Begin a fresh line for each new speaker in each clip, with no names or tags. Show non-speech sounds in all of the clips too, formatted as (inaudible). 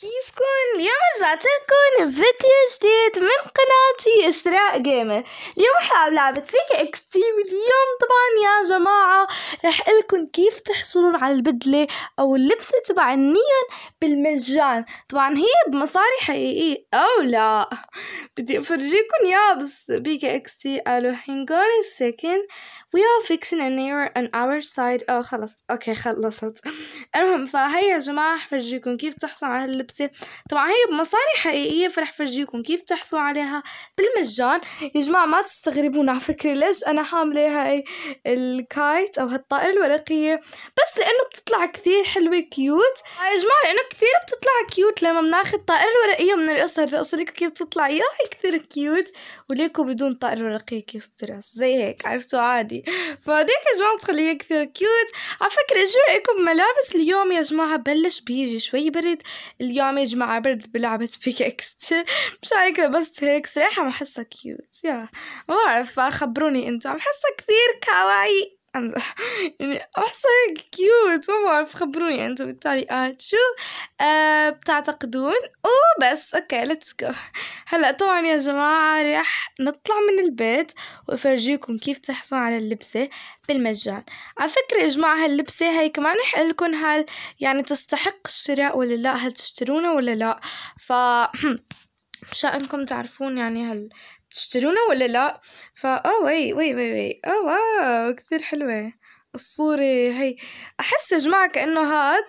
كيفكن اليوم رجعت لكم بفيديو جديد من قناتي اسراء جيمر اليوم رح العب لعبة فيك اكس تي واليوم طبعا يا جماعة رح لكم كيف تحصلون على البدلة او اللبسة تبع النيون بالمجان طبعا هي بمصاري حقيقية او لا بدي افرجيكم يا بس بيك اكس تي قالوا hang on we are fixing a mirror on our side أو آه، خلص اوكي خلصت المهم فهي يا جماعة حفرجيكم كيف تحصلوا على اللبسة الكبسة طبعا هي بمصاري حقيقية فرح فرجيكم كيف تحصلوا عليها بالمجان يا جماعة ما تستغربون على فكرة ليش أنا حاملة هاي الكايت أو هالطائرة الورقية بس لأنه بتطلع كثير حلوة كيوت يا جماعة لأنه كثير بتطلع كيوت لما بناخد طائر ورقية من الرقصة الرقصة ليكو كيف بتطلع ياي كتير كيوت وليكو بدون طائر ورقية كيف بترقص زي هيك عرفتوا عادي فهديك يا جماعة بتخليها كتير كيوت على فكرة شو رأيكم ملابس اليوم يا جماعة بلش بيجي شوي برد اليوم يا جماعة برد بلعبة (laughs) بيككس مش هيك بس هيك صراحة بحسها كيوت يا ما بعرف خبروني انتو بحسها كثير كاواي امزح (laughs) يعني هيك كيوت ما بعرف خبروني انتم بالتعليقات آه، شو أه بتعتقدون وبس اوكي ليتس جو هلا طبعا يا جماعه رح نطلع من البيت وافرجيكم كيف تحصلون على اللبسه بالمجان على فكره يا جماعه هاللبسه هي كمان رح اقول لكم هل يعني تستحق الشراء ولا لا هل تشترونها ولا لا ف (clears throat) مشان انكم تعرفون يعني هال تشترونه ولا لا؟ فا اه وي وي وي وي اه واو كثير حلوة الصورة هي أحس يا جماعة كأنه هاد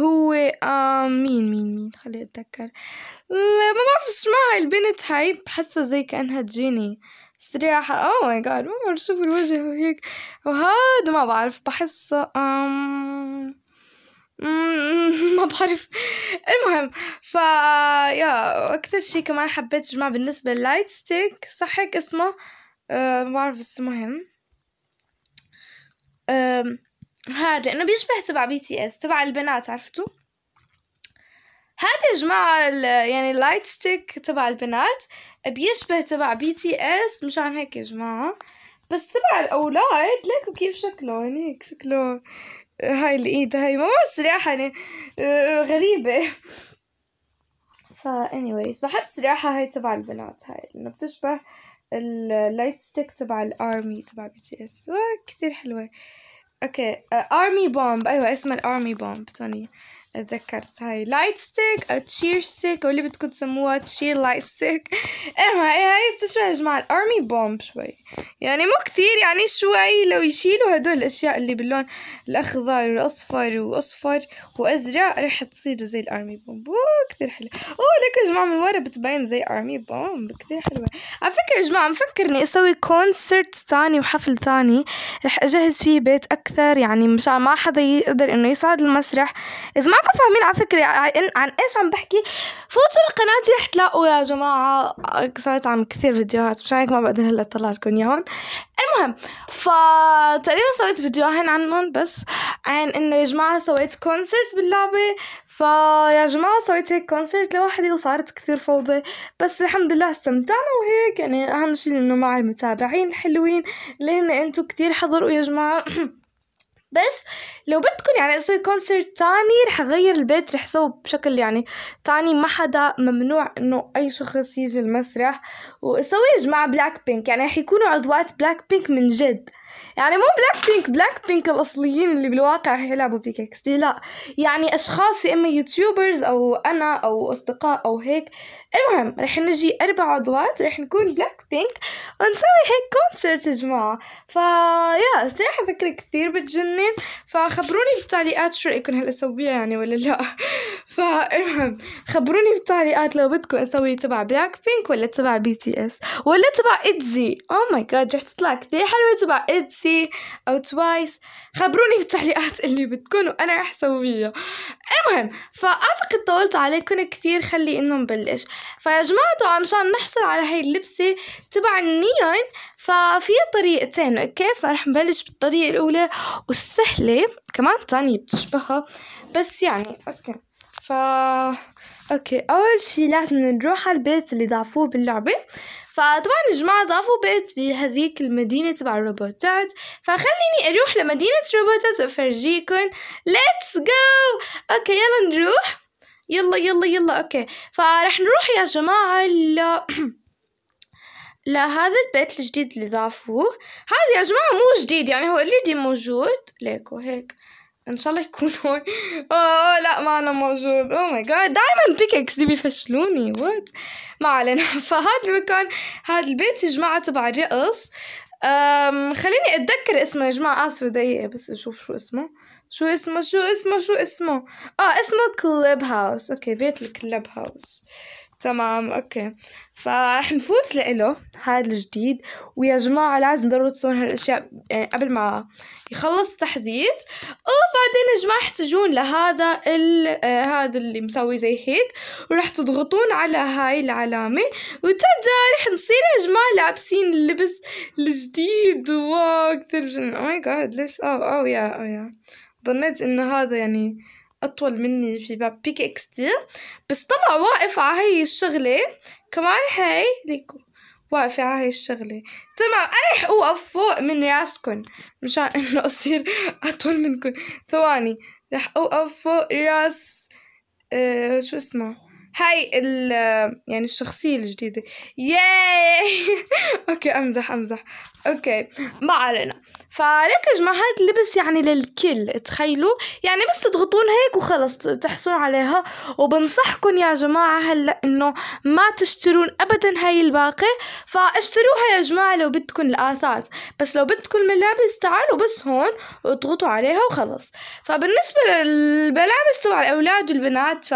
هو آه مين مين مين خلي أتذكر ما بعرف شو ما هاي البنت هاي بحسها زي كأنها جيني سريعة اوه ماي جاد ما بعرف شوف الوجه وهيك وهاد ما بعرف بحسه آم (laughs) ما بعرف المهم ف يا اكثر شيء كمان حبيت جماعة بالنسبه للايت ستيك صح هيك اسمه أه، ما بعرف بس المهم هذا لانه بيشبه تبع بي تي اس تبع البنات عرفتوا هذا يا جماعة يعني اللايت ستيك تبع البنات بيشبه تبع بي تي اس مشان هيك يا جماعة بس تبع الأولاد ليكوا كيف شكله يعني هيك شكله هاي الايد هاي ما بعرف صراحة يعني آه، غريبة فا anyways بحب صراحة هاي تبع البنات هاي لأنه بتشبه اللايت ستيك تبع الارمي تبع بي تي اس كثير حلوة اوكي ارمي بومب ايوه اسمها الارمي بومب توني اتذكرت هاي لايت ستيك او تشير ستيك او اللي بدكم تسموها تشير لايت ستيك المهم هاي هاي بتشبه جماعة الارمي بومب شوي يعني مو كثير يعني شوي لو يشيلوا هدول الاشياء اللي باللون الاخضر والاصفر واصفر وازرق رح تصير زي الارمي بومب اوه كثير حلو اوه لك يا جماعة من ورا بتبين زي ارمي بومب كثير حلوة على فكرة يا جماعة مفكرني اسوي كونسرت ثاني وحفل ثاني رح اجهز فيه بيت اكثر يعني مشان ما حدا يقدر انه يصعد المسرح اذا ما راكم فاهمين على فكره عن ايش عم بحكي فوتوا لقناتي رح تلاقوا يا جماعه سويت عن كثير فيديوهات مش هيك ما بقدر هلا اطلع لكم اياهم المهم فتقريبا سويت فيديوهين عنهم بس عن انه يا جماعه سويت كونسرت باللعبه فيا جماعة سويت هيك كونسرت لوحدي وصارت كثير فوضى بس الحمد لله استمتعنا وهيك يعني أهم شي إنه معي متابعين حلوين اللي هن انتو كثير حضروا يا جماعة (clears throat) بس لو بدكم يعني أسوي كونسرت تاني رح أغير البيت رح اسوي بشكل يعني تاني ما حدا ممنوع إنه أي شخص يجي المسرح وأسوي جماعة بلاك بينك يعني رح يكونوا عضوات بلاك بينك من جد يعني مو بلاك بينك بلاك بينك الأصليين اللي بالواقع رح يلعبوا بيككسي لا يعني أشخاص يا إما يوتيوبرز أو أنا أو أصدقاء أو هيك المهم رح نجي أربع عضوات رح نكون بلاك بينك ونسوي هيك كونسرت يا جماعة فيا الصراحة فكرة كثير بتجنن ف خبروني بالتعليقات شو رأيكم هالأسابيع يعني ولا لا فالمهم خبروني بالتعليقات لو بدكم اسوي تبع بلاك بينك ولا تبع بي تي اس ولا تبع ايتزي او ماي جاد رح تطلع كثير حلوه تبع ايتزي او توايس خبروني بالتعليقات اللي بدكم وانا رح اسويها المهم فاعتقد طولت عليكم كثير خلي انه نبلش فيا جماعه طبعا مشان نحصل على هاي اللبسه تبع النيون ففي طريقتين اوكي فرح نبلش بالطريقه الاولى والسهله كمان تانية بتشبهها بس يعني اوكي فا اوكي اول شي لازم نروح على البيت اللي ضافوه باللعبه فطبعا الجماعة ضافوا بيت بهذيك المدينة تبع الروبوتات فخليني اروح لمدينة الروبوتات وافرجيكم ليتس جو اوكي يلا نروح يلا يلا يلا اوكي فرح نروح يا جماعة ل (clears throat) لهذا البيت الجديد اللي ضافوه هذا يا جماعة مو جديد يعني هو دي موجود ليكو هيك ان شاء الله يكون هون اوه لا ما انا موجود اوه ماي جاد دائما بيككس دي بيفشلوني وات ما علينا (laughs) فهذا المكان هذا البيت يا جماعه تبع الرقص أم خليني اتذكر اسمه يا جماعه اسفه دقيقه بس اشوف شو اسمه شو اسمه شو اسمه شو اسمه اه اسمه كلب هاوس اوكي بيت الكلب هاوس تمام اوكي نفوت لإله هذا الجديد ويا جماعة لازم ضروري تسوون هالاشياء يعني قبل ما يخلص التحديث وبعدين يا جماعة تجون لهذا ال آه، هذا اللي مسوي زي هيك وراح تضغطون على هاي العلامة وتدا رح نصير يا جماعة لابسين اللبس الجديد واو كثير جن او ماي جاد ليش او او يا او يا ظنيت انه هذا يعني أطول مني في باب بيك إكس تي بس طلع واقف على هاي الشغلة كمان هاي ليكو واقفة على هاي الشغلة تمام أنا رح أوقف فوق من راسكن مشان (laughs) إنه أصير أطول منكن ثواني رح أوقف فوق راس أه شو اسمه هاي ال يعني الشخصية الجديدة ياي (laughs) اوكي امزح امزح اوكي ما علينا فليك يا جماعة هاد اللبس يعني للكل تخيلوا يعني بس تضغطون هيك وخلص تحصلون عليها وبنصحكم يا جماعة هلا انه ما تشترون ابدا هاي الباقة فاشتروها يا جماعة لو بدكم الاثاث بس لو بدكم الملابس تعالوا بس هون واضغطوا عليها وخلص فبالنسبة للملابس تبع الاولاد والبنات ف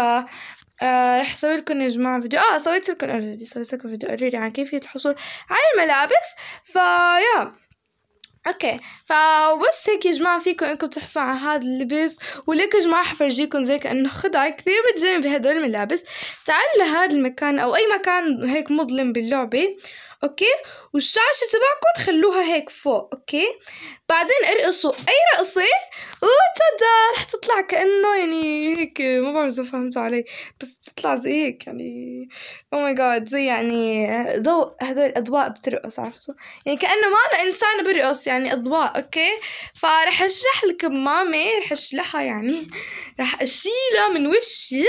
آه رح اسوي لكم يا جماعه فيديو اه سويت لكم اوريدي سويت لكم فيديو اوريدي عن كيفيه الحصول على الملابس فيا اوكي فبس هيك يا جماعه فيكم انكم تحصلوا على هذا اللبس وليك يا جماعه حفرجيكم زي كانه خدعه كثير بتجنن بهدول الملابس تعالوا لهذا المكان او اي مكان هيك مظلم باللعبه اوكي والشاشه تبعكم خلوها هيك فوق اوكي بعدين ارقصوا اي رقصة وتدا رح تطلع كأنه يعني هيك ما بعرف اذا فهمتوا علي بس بتطلع زي هيك يعني او ماي جاد زي يعني ضوء هدول الاضواء بترقص عرفتوا يعني كأنه ما انا انسانة برقص يعني اضواء اوكي فرح اشرح الكمامة رح اشلحها يعني رح اشيلها من وشي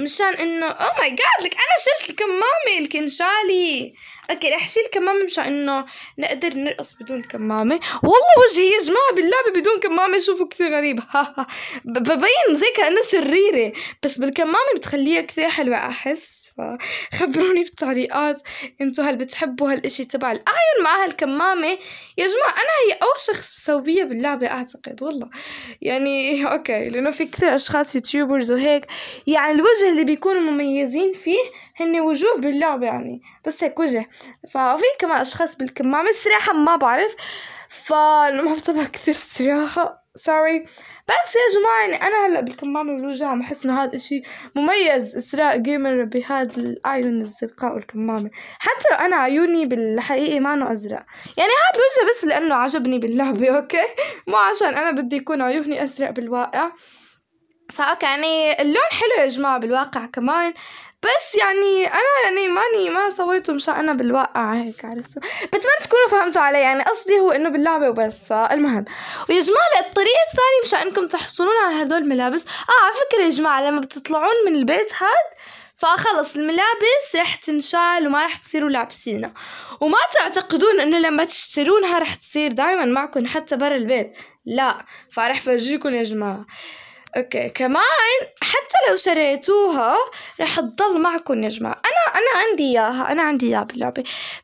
مشان انه او ماي جاد لك انا شلت الكمامه الكنشالي اوكي رح اشيل كمامة مشان انه نقدر نرقص بدون كمامه والله وجهي يا جماعه باللعبه بدون كمامه شوفوا كثير غريب (laughs) ببين زي كأنه شريره بس بالكمامه بتخليها كثير حلوه احس فخبروني بالتعليقات انتو هل بتحبوا هالإشي تبع الاعين مع هالكمامه يا جماعه انا هي اول شخص بسويها باللعبه اعتقد والله يعني اوكي لانه في كثير اشخاص يوتيوبرز وهيك يعني الوجه اللي بيكونوا مميزين فيه هن وجوه باللعبة يعني بس هيك وجه ففي كمان أشخاص بالكمامة السراحة ما بعرف فالمهم (laughs) طبعا كثير استراحة سوري بس يا جماعة يعني أنا هلا بالكمامة بالوجه عم أحس إنه هذا إشي مميز إسراء جيمر بهذا الأعين الزرقاء والكمامة حتى لو أنا عيوني بالحقيقة مانو أزرق يعني هذا الوجه بس لأنه عجبني باللعبة (laughs) أوكي مو عشان أنا بدي يكون عيوني أزرق بالواقع فأوكي يعني اللون حلو يا جماعة بالواقع كمان بس يعني انا يعني ماني ما سويته مشان انا بالواقع هيك عرفتوا بتمنى تكونوا فهمتوا علي يعني قصدي هو انه باللعبه وبس فالمهم ويا جماعه الطريق الثاني مشان انكم تحصلون على هدول الملابس اه على فكره يا جماعه لما بتطلعون من البيت هاد فخلص الملابس رح تنشال وما رح تصيروا لابسينها وما تعتقدون انه لما تشترونها رح تصير دائما معكم حتى برا البيت لا فرح فرجيكم يا جماعه اوكي كمان حتى لو شريتوها رح تضل معكم يا جماعة انا انا عندي اياها انا عندي اياها باللعبة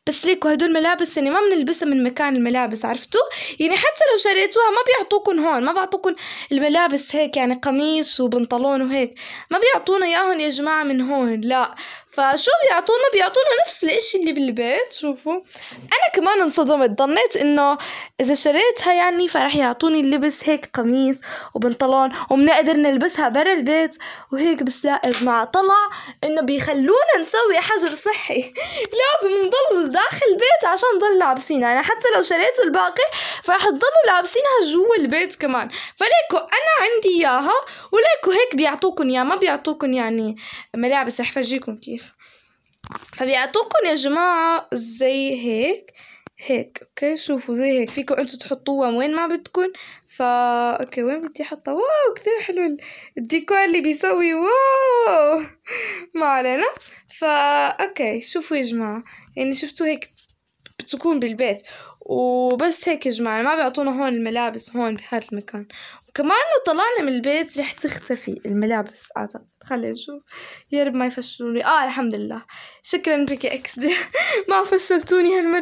بس ليكو هدول ملابس يعني ما بنلبسها من مكان الملابس عرفتوا يعني حتى لو شريتوها ما بيعطوكم هون ما بيعطوكم الملابس هيك يعني قميص وبنطلون وهيك ما بيعطونا اياهم يا جماعة من هون لا فشو بيعطونا بيعطونا نفس الاشي اللي بالبيت شوفوا انا كمان انصدمت ضنيت انه اذا شريتها يعني فرح يعطوني اللبس هيك قميص وبنطلون وبنقدر نلبسها برا البيت وهيك بس لا طلع انه بيخلونا نسوي حجر صحي (laughs) لازم نضل داخل البيت عشان نضل لابسينها يعني حتى لو شريتوا الباقي فرح تضلوا لابسينها جوا البيت كمان فليكو انا عندي اياها وليكو هيك بيعطوكم اياها ما بيعطوكم يعني ملابس رح فرجيكم كيف فبيعطوكم طيب، يا جماعة زي هيك هيك اوكي شوفوا زي هيك فيكم انتوا تحطوها وين ما بدكم فا اوكي وين بدي احطها واو كثير حلو الديكور اللي بيسوي واو ما علينا فا اوكي شوفوا يا جماعه يعني شفتوا هيك بتكون بالبيت وبس هيك يا جماعه ما بيعطونا هون الملابس هون بهذا المكان كمان لو طلعنا من البيت رح تختفي الملابس اعتقد خلينا نشوف يا رب ما يفشلوني اه الحمد لله شكرا بك اكس دي (laughs) ما فشلتوني هالمره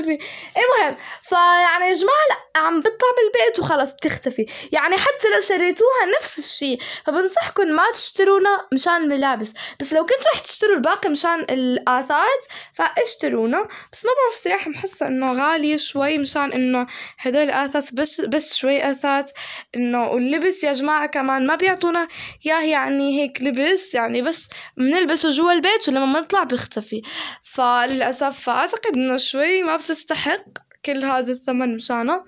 المهم فيعني يا جماعه لا عم بطلع من البيت وخلص بتختفي يعني حتى لو شريتوها نفس الشيء فبنصحكم ما تشترونا مشان الملابس بس لو كنت رح تشتروا الباقي مشان الاثاث فاشترونا بس ما بعرف صراحه محسه انه غاليه شوي مشان انه هدول الاثاث بس بس شوي اثاث انه لبس يا جماعة كمان ما بيعطونا يا يعني هيك لبس يعني بس بنلبسه جوا البيت ولما بنطلع بيختفي فللأسف فأعتقد إنه شوي ما بتستحق كل هذا الثمن مشانه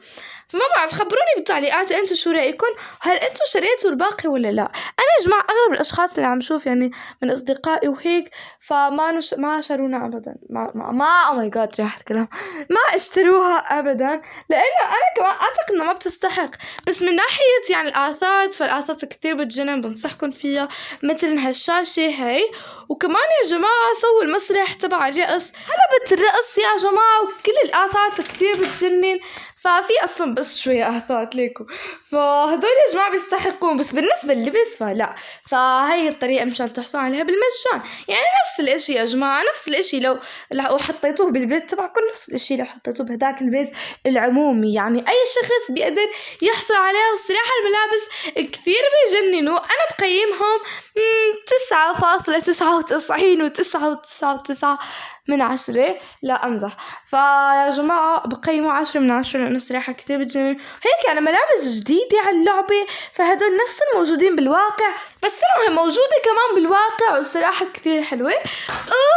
ما بعرف خبروني بالتعليقات انتم شو رايكم هل انتم شريتوا الباقي ولا لا انا يا جماعه اغلب الاشخاص اللي عم شوف يعني من اصدقائي وهيك فما نش... ما شرونا ابدا ما ما, ما... او ماي جاد ريحه الكلام ما اشتروها ابدا لانه انا كمان اعتقد انها ما بتستحق بس من ناحيه يعني الاثاث فالاثاث كثير بتجنن بنصحكم فيها مثل هالشاشه هي وكمان يا جماعه سووا المسرح تبع الرقص حلبة الرقص يا جماعه وكل الاثاث كثير بتجنن ففي اصلا بس شوية اثاث ليكو فهدول يا جماعة بيستحقون بس بالنسبة للبس فلا فهي الطريقة مشان تحصلوا عليها بالمجان يعني نفس الاشي يا جماعة نفس الاشي لو لو حطيتوه بالبيت تبعكم نفس الاشي لو حطيتوه بهداك البيت العمومي يعني اي شخص بيقدر يحصل عليها والصراحة الملابس كثير بيجننوا انا بقيمهم تسعة فاصلة تسعة وتسعين وتسعة وتسعة وتسعة من عشرة لا أمزح فيا جماعة بقيمه عشرة من عشرة لأنه صراحة كثير بتجنن هيك يعني ملابس جديدة على اللعبة فهدول نفس الموجودين بالواقع بس طلعوا موجودة كمان بالواقع وصراحة كثير حلوة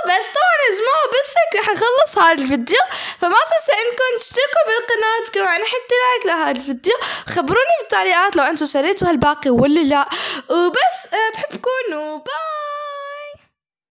بس طبعا يا جماعة بس هيك رح أخلص هذا الفيديو فما تنسى إنكم تشتركوا بالقناة كمان حتى يعني لايك لهذا الفيديو خبروني بالتعليقات لو أنتم شريتوا هالباقي ولا لا وبس آه، بحبكم وباي